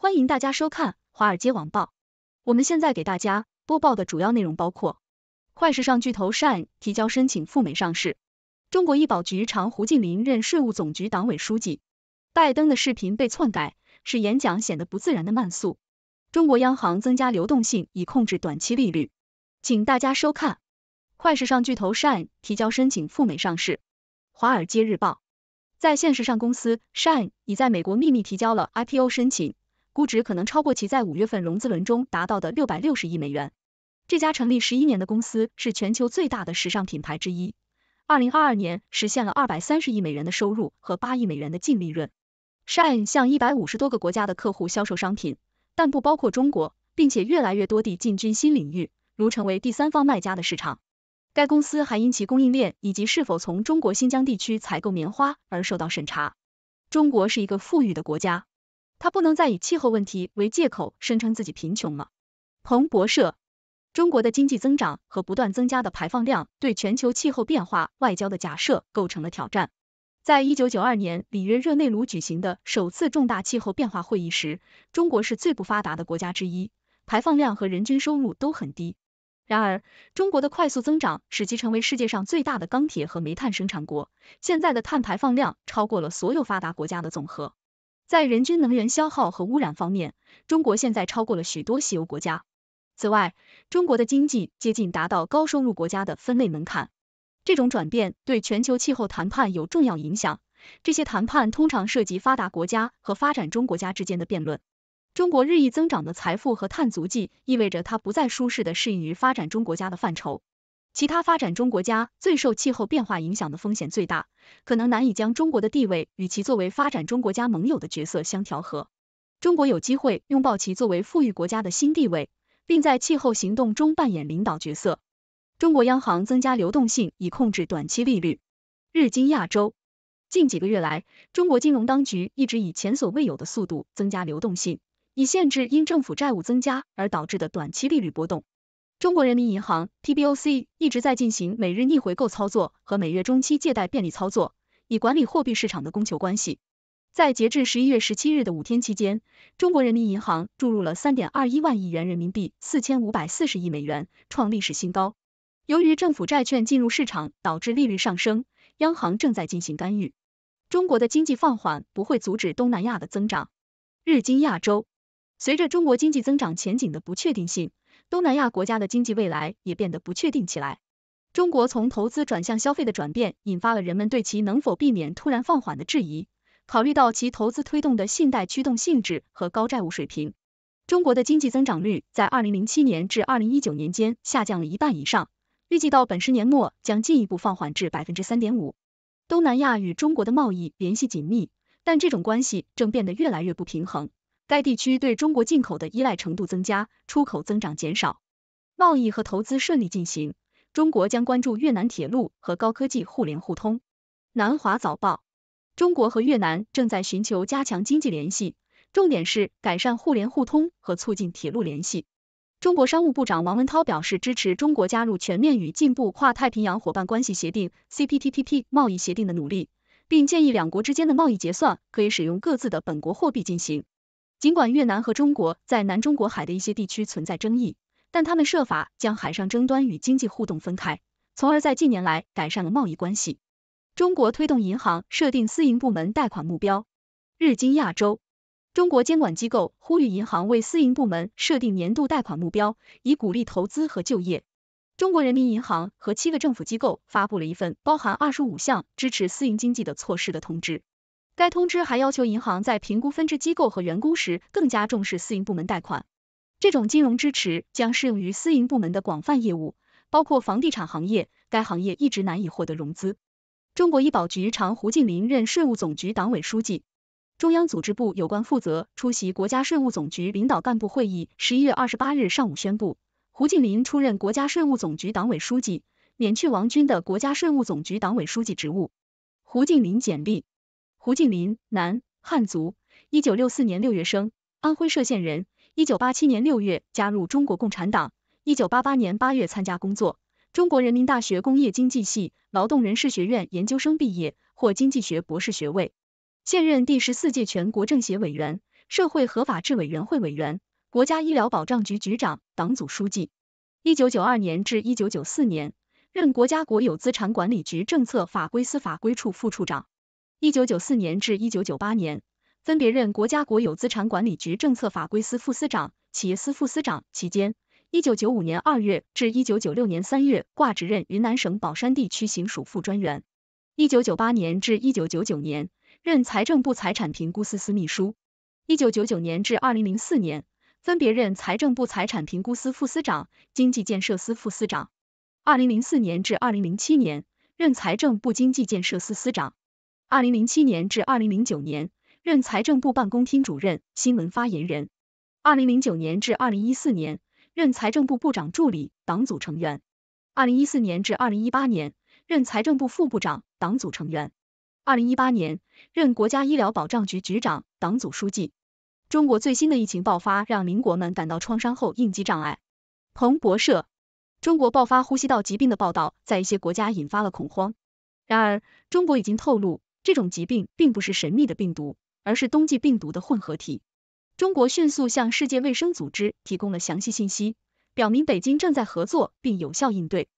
欢迎大家收看《华尔街网报》。我们现在给大家播报的主要内容包括：快时尚巨头 Shine 提交申请赴美上市；中国医保局长胡静林任税务总局党委书记；拜登的视频被篡改，使演讲显得不自然的慢速；中国央行增加流动性以控制短期利率。请大家收看。快时尚巨头 Shine 提交申请赴美上市。《华尔街日报》在现时尚公司 Shine 已在美国秘密提交了 IPO 申请。估值可能超过其在五月份融资轮中达到的六百六十亿美元。这家成立十一年的公司是全球最大的时尚品牌之一。二零二二年实现了二百三十亿美元的收入和八亿美元的净利润。Shine 向一百五十多个国家的客户销售商品，但不包括中国，并且越来越多地进军新领域，如成为第三方卖家的市场。该公司还因其供应链以及是否从中国新疆地区采购棉花而受到审查。中国是一个富裕的国家。他不能再以气候问题为借口声称自己贫穷了。彭博社，中国的经济增长和不断增加的排放量对全球气候变化外交的假设构成了挑战。在一九九二年里约热内卢举行的首次重大气候变化会议时，中国是最不发达的国家之一，排放量和人均收入都很低。然而，中国的快速增长使其成为世界上最大的钢铁和煤炭生产国，现在的碳排放量超过了所有发达国家的总和。在人均能源消耗和污染方面，中国现在超过了许多西欧国家。此外，中国的经济接近达到高收入国家的分类门槛。这种转变对全球气候谈判有重要影响。这些谈判通常涉及发达国家和发展中国家之间的辩论。中国日益增长的财富和碳足迹意味着它不再舒适的适应于发展中国家的范畴。其他发展中国家最受气候变化影响的风险最大，可能难以将中国的地位与其作为发展中国家盟友的角色相调和。中国有机会拥抱其作为富裕国家的新地位，并在气候行动中扮演领导角色。中国央行增加流动性以控制短期利率。日经亚洲，近几个月来，中国金融当局一直以前所未有的速度增加流动性，以限制因政府债务增加而导致的短期利率波动。中国人民银行 t b o c 一直在进行每日逆回购操作和每月中期借贷便利操作，以管理货币市场的供求关系。在截至十一月十七日的五天期间，中国人民银行注入了三点二一万亿元人民币、四千五百四十亿美元，创历史新高。由于政府债券进入市场导致利率上升，央行正在进行干预。中国的经济放缓不会阻止东南亚的增长。日经亚洲，随着中国经济增长前景的不确定性。东南亚国家的经济未来也变得不确定起来。中国从投资转向消费的转变，引发了人们对其能否避免突然放缓的质疑。考虑到其投资推动的信贷驱动性质和高债务水平，中国的经济增长率在二零零七年至二零一九年间下降了一半以上，预计到本十年末将进一步放缓至百分之三点五。东南亚与中国的贸易联系紧密，但这种关系正变得越来越不平衡。该地区对中国进口的依赖程度增加，出口增长减少，贸易和投资顺利进行。中国将关注越南铁路和高科技互联互通。南华早报，中国和越南正在寻求加强经济联系，重点是改善互联互通和促进铁路联系。中国商务部长王文涛表示支持中国加入全面与进步跨太平洋伙伴关系协定 （CPTPP） 贸易协定的努力，并建议两国之间的贸易结算可以使用各自的本国货币进行。尽管越南和中国在南中国海的一些地区存在争议，但他们设法将海上争端与经济互动分开，从而在近年来改善了贸易关系。中国推动银行设定私营部门贷款目标。日经亚洲，中国监管机构呼吁银行为私营部门设定年度贷款目标，以鼓励投资和就业。中国人民银行和七个政府机构发布了一份包含二十五项支持私营经济的措施的通知。该通知还要求银行在评估分支机构和员工时，更加重视私营部门贷款。这种金融支持将适用于私营部门的广泛业务，包括房地产行业。该行业一直难以获得融资。中国医保局长胡静林任税务总局党委书记，中央组织部有关负责出席国家税务总局领导干部会议。十一月二十八日上午宣布，胡静林出任国家税务总局党委书记，免去王军的国家税务总局党委书记职务。胡静林简历。胡静林，男，汉族，一九六四年六月生，安徽歙县人。一九八七年六月加入中国共产党，一九八八年八月参加工作。中国人民大学工业经济系劳动人事学院研究生毕业，获经济学博士学位。现任第十四届全国政协委员，社会和法制委员会委员，国家医疗保障局局长、党组书记。一九九二年至一九九四年任国家国有资产管理局政策法规司法规处副处长。一九九四年至一九九八年，分别任国家国有资产管理局政策法规司副司长、企业司副司长。期间，一九九五年二月至一九九六年三月挂职任云南省保山地区行署副专员。一九九八年至一九九九年，任财政部财产评估司司秘书。一九九九年至二零零四年，分别任财政部财产评估司副司长、经济建设司副司长。二零零四年至二零零七年，任财政部经济建设司司长。二零零七年至二零零九年任财政部办公厅主任、新闻发言人；二零零九年至二零一四年任财政部部长助理、党组成员；二零一四年至二零一八年任财政部副部长、党组成员；二零一八年任国家医疗保障局局长、党组书记。中国最新的疫情爆发让邻国们感到创伤后应激障碍。彭博社：中国爆发呼吸道疾病的报道在一些国家引发了恐慌。然而，中国已经透露。这种疾病并不是神秘的病毒，而是冬季病毒的混合体。中国迅速向世界卫生组织提供了详细信息，表明北京正在合作并有效应对。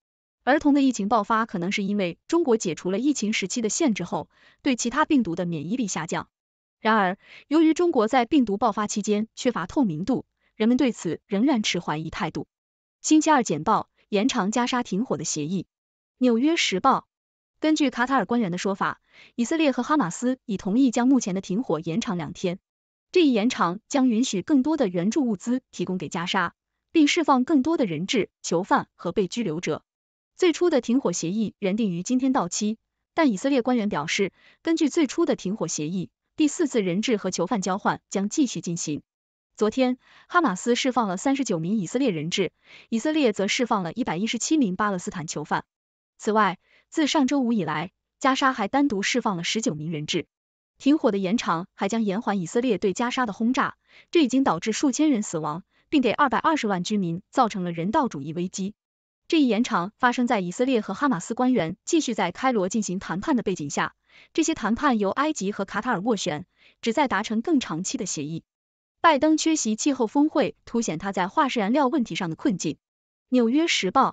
儿童的疫情爆发可能是因为中国解除了疫情时期的限制后，对其他病毒的免疫力下降。然而，由于中国在病毒爆发期间缺乏透明度，人们对此仍然持怀疑态度。星期二简报：延长加沙停火的协议。纽约时报。根据卡塔尔官员的说法，以色列和哈马斯已同意将目前的停火延长两天。这一延长将允许更多的援助物资提供给加沙，并释放更多的人质、囚犯和被拘留者。最初的停火协议原定于今天到期，但以色列官员表示，根据最初的停火协议，第四次人质和囚犯交换将继续进行。昨天，哈马斯释放了三十九名以色列人质，以色列则释放了一百一十七名巴勒斯坦囚犯。此外，自上周五以来，加沙还单独释放了十九名人质。停火的延长还将延缓以色列对加沙的轰炸，这已经导致数千人死亡，并给二百二十万居民造成了人道主义危机。这一延长发生在以色列和哈马斯官员继续在开罗进行谈判的背景下，这些谈判由埃及和卡塔尔斡旋，旨在达成更长期的协议。拜登缺席气候峰会凸显他在化石燃料问题上的困境。《纽约时报》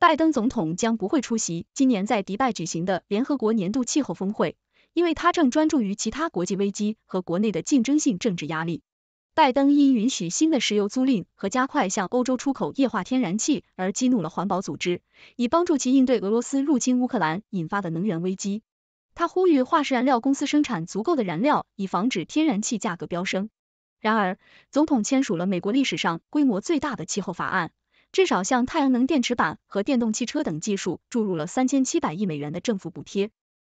拜登总统将不会出席今年在迪拜举行的联合国年度气候峰会，因为他正专注于其他国际危机和国内的竞争性政治压力。拜登因允许新的石油租赁和加快向欧洲出口液化天然气而激怒了环保组织，以帮助其应对俄罗斯入侵乌克兰引发的能源危机。他呼吁化石燃料公司生产足够的燃料，以防止天然气价格飙升。然而，总统签署了美国历史上规模最大的气候法案。至少向太阳能电池板和电动汽车等技术注入了三千七百亿美元的政府补贴。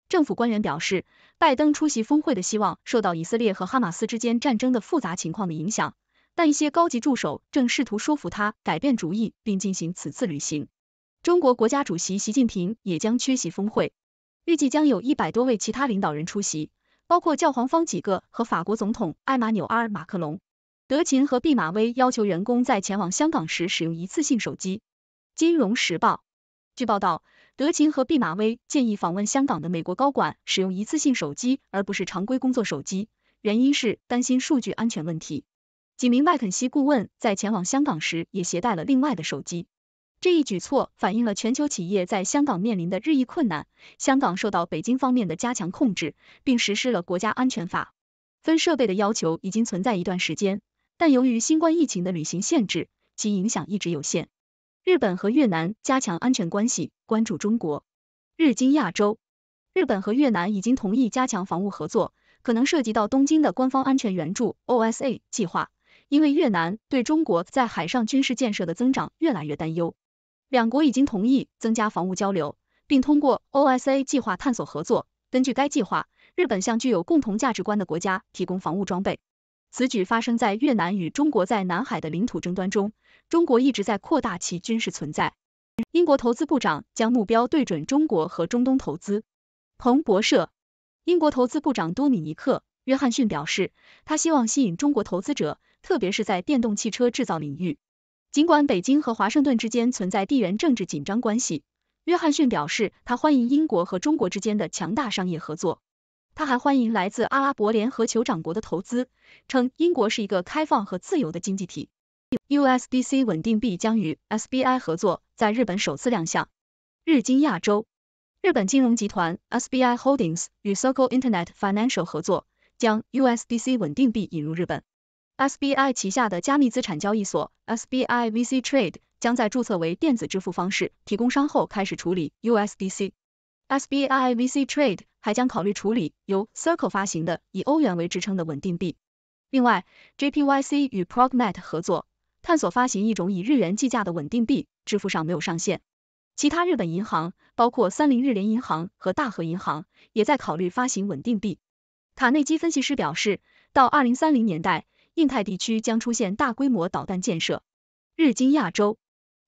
政府官员表示，拜登出席峰会的希望受到以色列和哈马斯之间战争的复杂情况的影响，但一些高级助手正试图说服他改变主意并进行此次旅行。中国国家主席习近平也将缺席峰会，预计将有一百多位其他领导人出席，包括教皇方几个和法国总统艾马纽阿尔·马克龙。德勤和毕马威要求员工在前往香港时使用一次性手机。金融时报据报道，德勤和毕马威建议访问香港的美国高管使用一次性手机，而不是常规工作手机，原因是担心数据安全问题。几名麦肯锡顾问在前往香港时也携带了另外的手机。这一举措反映了全球企业在香港面临的日益困难。香港受到北京方面的加强控制，并实施了国家安全法。分设备的要求已经存在一段时间。但由于新冠疫情的旅行限制，其影响一直有限。日本和越南加强安全关系，关注中国。日经亚洲，日本和越南已经同意加强防务合作，可能涉及到东京的官方安全援助 （OSA） 计划，因为越南对中国在海上军事建设的增长越来越担忧。两国已经同意增加防务交流，并通过 OSA 计划探索合作。根据该计划，日本向具有共同价值观的国家提供防务装备。此举发生在越南与中国在南海的领土争端中，中国一直在扩大其军事存在。英国投资部长将目标对准中国和中东投资。彭博社，英国投资部长多米尼克·约翰逊表示，他希望吸引中国投资者，特别是在电动汽车制造领域。尽管北京和华盛顿之间存在地缘政治紧张关系，约翰逊表示，他欢迎英国和中国之间的强大商业合作。他还欢迎来自阿拉伯联合酋长国的投资，称英国是一个开放和自由的经济体。USDC 稳定币将与 SBI 合作，在日本首次亮相。日经亚洲，日本金融集团 SBI Holdings 与 Circle Internet Financial 合作，将 USDC 稳定币引入日本。SBI 旗下的加密资产交易所 SBI VC Trade 将在注册为电子支付方式提供商后开始处理 USDC。SBI VC Trade。还将考虑处理由 Circle 发行的以欧元为支撑的稳定币。另外，JPYC 与 Prognet 合作，探索发行一种以日元计价的稳定币，支付上没有上限。其他日本银行，包括三菱日联银行和大和银行，也在考虑发行稳定币。卡内基分析师表示，到二零三零年代，印太地区将出现大规模导弹建设。日经亚洲，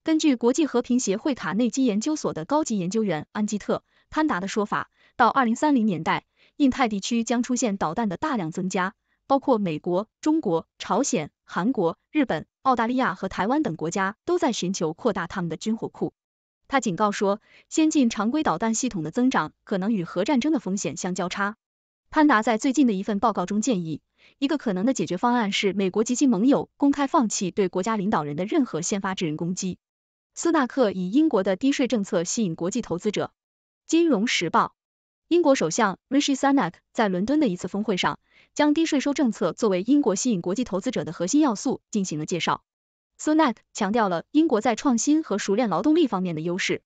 根据国际和平协会卡内基研究所的高级研究员安吉特·潘达的说法。到二零三零年代，印太地区将出现导弹的大量增加，包括美国、中国、朝鲜、韩国、日本、澳大利亚和台湾等国家都在寻求扩大他们的军火库。他警告说，先进常规导弹系统的增长可能与核战争的风险相交叉。潘达在最近的一份报告中建议，一个可能的解决方案是美国及其盟友公开放弃对国家领导人的任何先发制人攻击。斯纳克以英国的低税政策吸引国际投资者。金融时报。英国首相 Rishi Sunak 在伦敦的一次峰会上，将低税收政策作为英国吸引国际投资者的核心要素进行了介绍。Sunak 强调了英国在创新和熟练劳动力方面的优势。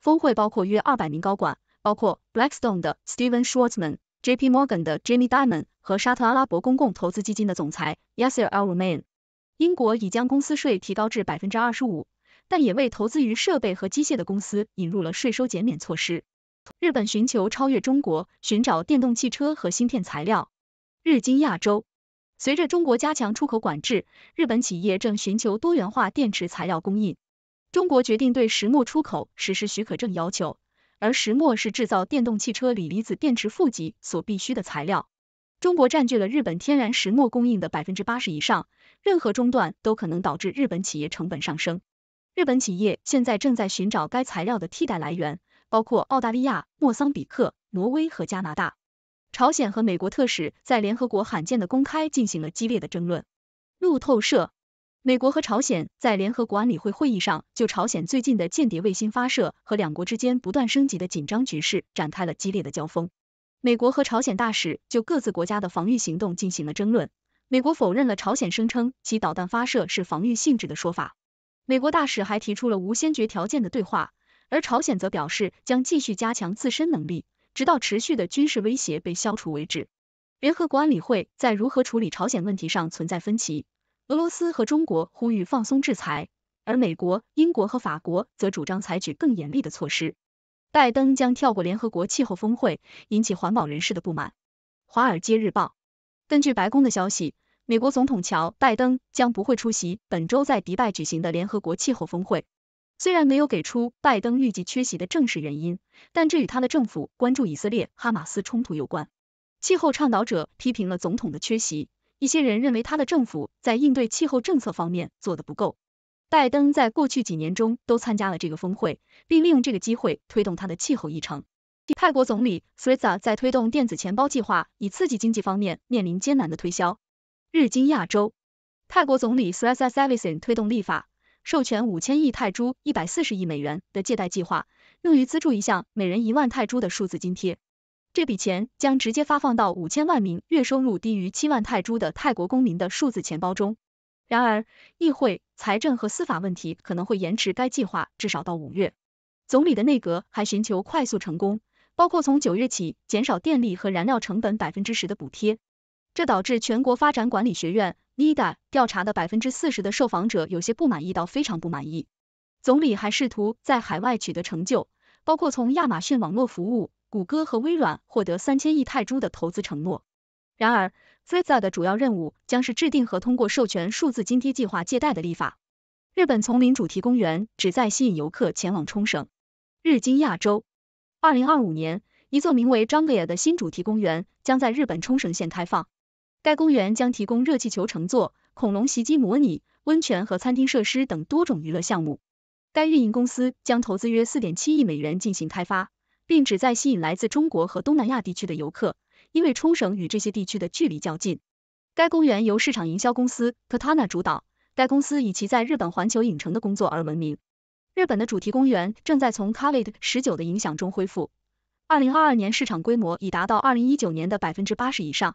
峰会包括约200名高管，包括 Blackstone 的 s t e v e n Schwartzman、JP Morgan 的 Jimmy Diamond 和沙特阿拉伯公共投资基金的总裁 Yaser s a l r u m a i n 英国已将公司税提高至25%，但也为投资于设备和机械的公司引入了税收减免措施。日本寻求超越中国，寻找电动汽车和芯片材料。日经亚洲，随着中国加强出口管制，日本企业正寻求多元化电池材料供应。中国决定对石墨出口实施许可证要求，而石墨是制造电动汽车锂离子电池负极所必需的材料。中国占据了日本天然石墨供应的百分之八十以上，任何中断都可能导致日本企业成本上升。日本企业现在正在寻找该材料的替代来源。包括澳大利亚、莫桑比克、挪威和加拿大。朝鲜和美国特使在联合国罕见的公开进行了激烈的争论。路透社，美国和朝鲜在联合国安理会会议上就朝鲜最近的间谍卫星发射和两国之间不断升级的紧张局势展开了激烈的交锋。美国和朝鲜大使就各自国家的防御行动进行了争论。美国否认了朝鲜声称其导弹发射是防御性质的说法。美国大使还提出了无先决条件的对话。而朝鲜则表示将继续加强自身能力，直到持续的军事威胁被消除为止。联合国安理会在如何处理朝鲜问题上存在分歧，俄罗斯和中国呼吁放松制裁，而美国、英国和法国则主张采取更严厉的措施。拜登将跳过联合国气候峰会，引起环保人士的不满。《华尔街日报》根据白宫的消息，美国总统乔·拜登将不会出席本周在迪拜举行的联合国气候峰会。虽然没有给出拜登预计缺席的正式原因，但这与他的政府关注以色列哈马斯冲突有关。气候倡导者批评了总统的缺席，一些人认为他的政府在应对气候政策方面做得不够。拜登在过去几年中都参加了这个峰会，并利用这个机会推动他的气候议程。泰国总理 s r i z a 在推动电子钱包计划以刺激经济方面面临艰难的推销。日经亚洲，泰国总理 s r i a v i s i n 推动立法。授权五千亿泰铢、一百四十亿美元的借贷计划，用于资助一项每人一万泰铢的数字津贴。这笔钱将直接发放到五千万名月收入低于七万泰铢的泰国公民的数字钱包中。然而，议会、财政和司法问题可能会延迟该计划至少到五月。总理的内阁还寻求快速成功，包括从九月起减少电力和燃料成本百分之十的补贴，这导致全国发展管理学院。Nida 调查的百分之四十的受访者有些不满意到非常不满意。总理还试图在海外取得成就，包括从亚马逊网络服务、谷歌和微软获得三千亿泰铢的投资承诺。然而，Fiza 的主要任务将是制定和通过授权数字津贴计划借贷的立法。日本丛林主题公园旨在吸引游客前往冲绳。日经亚洲，二零二五年，一座名为 Jungle 的新主题公园将在日本冲绳县开放。该公园将提供热气球乘坐、恐龙袭击模拟、温泉和餐厅设施等多种娱乐项目。该运营公司将投资约四点七亿美元进行开发，并旨在吸引来自中国和东南亚地区的游客，因为冲绳与这些地区的距离较近。该公园由市场营销公司 Katana 主导，该公司以其在日本环球影城的工作而闻名。日本的主题公园正在从 COVID-19 的影响中恢复，二零二二年市场规模已达到二零一九年的百分之八十以上。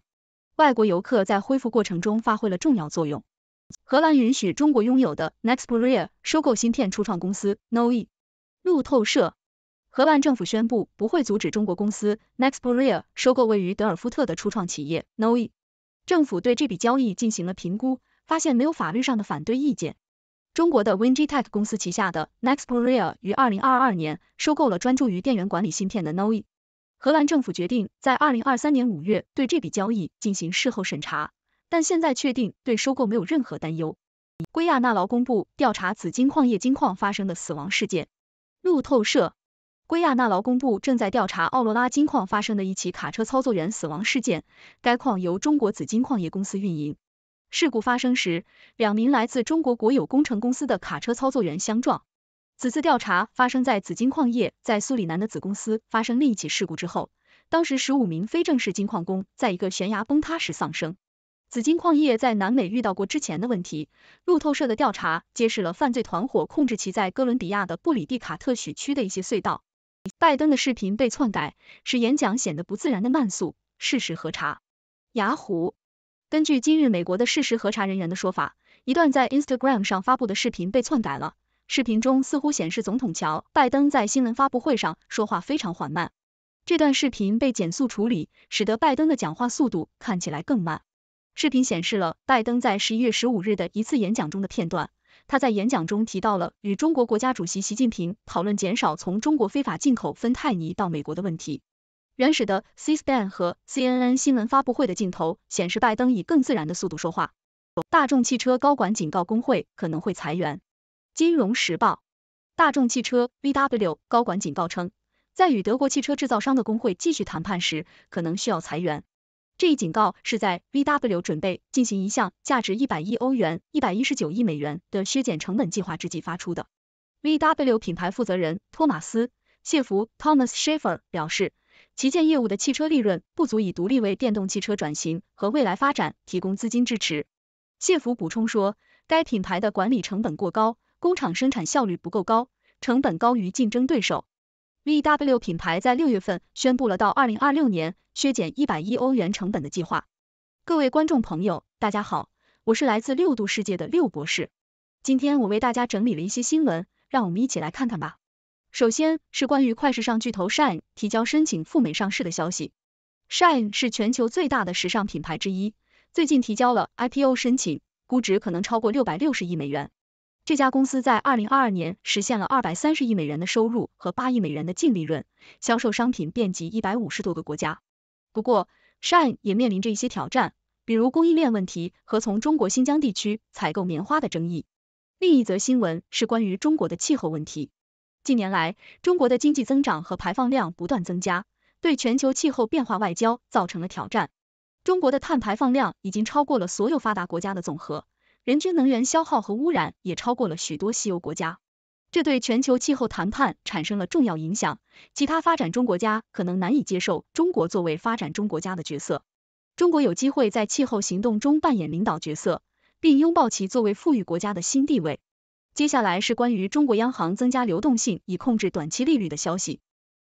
外国游客在恢复过程中发挥了重要作用。荷兰允许中国拥有的 Nexperia 收购芯片初创公司 Noe。路透社，荷兰政府宣布不会阻止中国公司 Nexperia 收购位于德尔夫特的初创企业 Noe。政府对这笔交易进行了评估，发现没有法律上的反对意见。中国的 Wingtech 公司旗下的 Nexperia 于2022年收购了专注于电源管理芯片的 Noe。荷兰政府决定在二零二三年五月对这笔交易进行事后审查，但现在确定对收购没有任何担忧。圭亚那劳工部调查紫金矿业金矿发生的死亡事件。路透社，圭亚那劳工部正在调查奥罗拉金矿发生的一起卡车操作员死亡事件。该矿由中国紫金矿业公司运营。事故发生时，两名来自中国国有工程公司的卡车操作员相撞。此次调查发生在紫金矿业在苏里南的子公司发生另一起事故之后，当时十五名非正式金矿工在一个悬崖崩塌时丧生。紫金矿业在南美遇到过之前的问题。路透社的调查揭示了犯罪团伙控制其在哥伦比亚的布里蒂卡特许区的一些隧道。拜登的视频被篡改，使演讲显得不自然的慢速。事实核查：雅虎，根据今日美国的事实核查人员的说法，一段在 Instagram 上发布的视频被篡改了。视频中似乎显示总统乔拜登在新闻发布会上说话非常缓慢。这段视频被减速处理，使得拜登的讲话速度看起来更慢。视频显示了拜登在十一月十五日的一次演讲中的片段，他在演讲中提到了与中国国家主席习近平讨论减少从中国非法进口芬太尼到美国的问题。原始的 C span 和 CNN 新闻发布会的镜头显示拜登以更自然的速度说话。大众汽车高管警告工会可能会裁员。《金融时报》大众汽车 （VW） 高管警告称，在与德国汽车制造商的工会继续谈判时，可能需要裁员。这一警告是在 VW 准备进行一项价值一百亿欧元（一百一十九亿美元）的削减成本计划之际发出的。VW 品牌负责人托马斯·谢弗 （Thomas s c h e f e r 表示，旗舰业务的汽车利润不足以独立为电动汽车转型和未来发展提供资金支持。谢弗补充说，该品牌的管理成本过高。工厂生产效率不够高，成本高于竞争对手。VW 品牌在六月份宣布了到二零二六年削减一百亿欧元成本的计划。各位观众朋友，大家好，我是来自六度世界的六博士。今天我为大家整理了一些新闻，让我们一起来看看吧。首先是关于快时尚巨头 Shine 提交申请赴美上市的消息。Shine 是全球最大的时尚品牌之一，最近提交了 IPO 申请，估值可能超过六百六十亿美元。这家公司在二零二二年实现了二百三十亿美元的收入和八亿美元的净利润，销售商品遍及一百五十多个国家。不过，Shine 也面临着一些挑战，比如供应链问题和从中国新疆地区采购棉花的争议。另一则新闻是关于中国的气候问题。近年来，中国的经济增长和排放量不断增加，对全球气候变化外交造成了挑战。中国的碳排放量已经超过了所有发达国家的总和。人均能源消耗和污染也超过了许多西欧国家，这对全球气候谈判产生了重要影响。其他发展中国家可能难以接受中国作为发展中国家的角色。中国有机会在气候行动中扮演领导角色，并拥抱其作为富裕国家的新地位。接下来是关于中国央行增加流动性以控制短期利率的消息。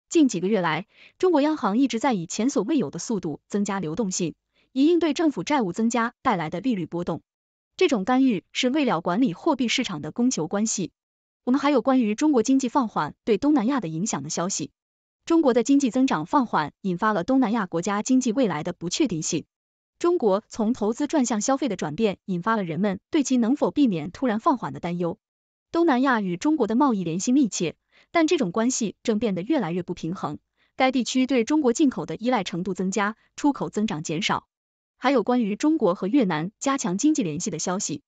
近几个月来，中国央行一直在以前所未有的速度增加流动性，以应对政府债务增加带来的利率波动。这种干预是为了管理货币市场的供求关系。我们还有关于中国经济放缓对东南亚的影响的消息。中国的经济增长放缓引发了东南亚国家经济未来的不确定性。中国从投资转向消费的转变，引发了人们对其能否避免突然放缓的担忧。东南亚与中国的贸易联系密切，但这种关系正变得越来越不平衡。该地区对中国进口的依赖程度增加，出口增长减少。还有关于中国和越南加强经济联系的消息。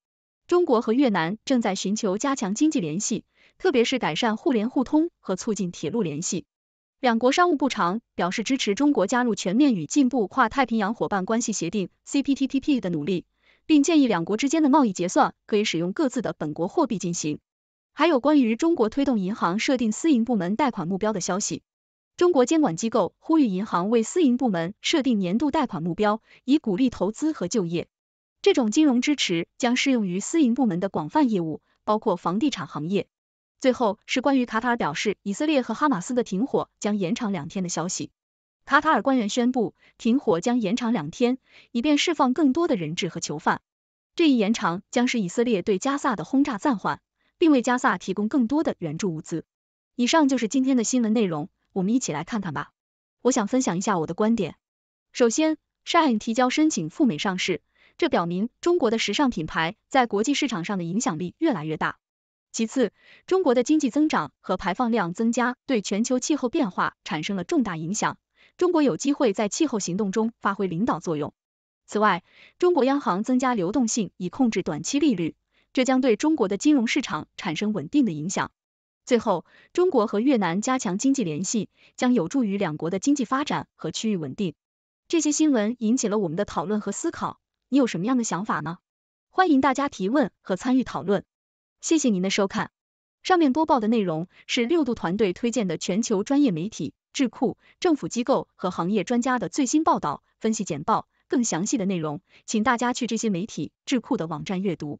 中国和越南正在寻求加强经济联系，特别是改善互联互通和促进铁路联系。两国商务部长表示支持中国加入全面与进步跨太平洋伙伴关系协定 （CPTPP） 的努力，并建议两国之间的贸易结算可以使用各自的本国货币进行。还有关于中国推动银行设定私营部门贷款目标的消息。中国监管机构呼吁银行为私营部门设定年度贷款目标，以鼓励投资和就业。这种金融支持将适用于私营部门的广泛业务，包括房地产行业。最后是关于卡塔尔表示以色列和哈马斯的停火将延长两天的消息。卡塔尔官员宣布，停火将延长两天，以便释放更多的人质和囚犯。这一延长将使以色列对加萨的轰炸暂缓，并为加萨提供更多的援助物资。以上就是今天的新闻内容。我们一起来看看吧。我想分享一下我的观点。首先，shine 提交申请赴美上市，这表明中国的时尚品牌在国际市场上的影响力越来越大。其次，中国的经济增长和排放量增加对全球气候变化产生了重大影响，中国有机会在气候行动中发挥领导作用。此外，中国央行增加流动性以控制短期利率，这将对中国的金融市场产生稳定的影响。最后，中国和越南加强经济联系将有助于两国的经济发展和区域稳定。这些新闻引起了我们的讨论和思考，你有什么样的想法呢？欢迎大家提问和参与讨论。谢谢您的收看。上面播报的内容是六度团队推荐的全球专业媒体、智库、政府机构和行业专家的最新报道、分析简报。更详细的内容，请大家去这些媒体、智库的网站阅读。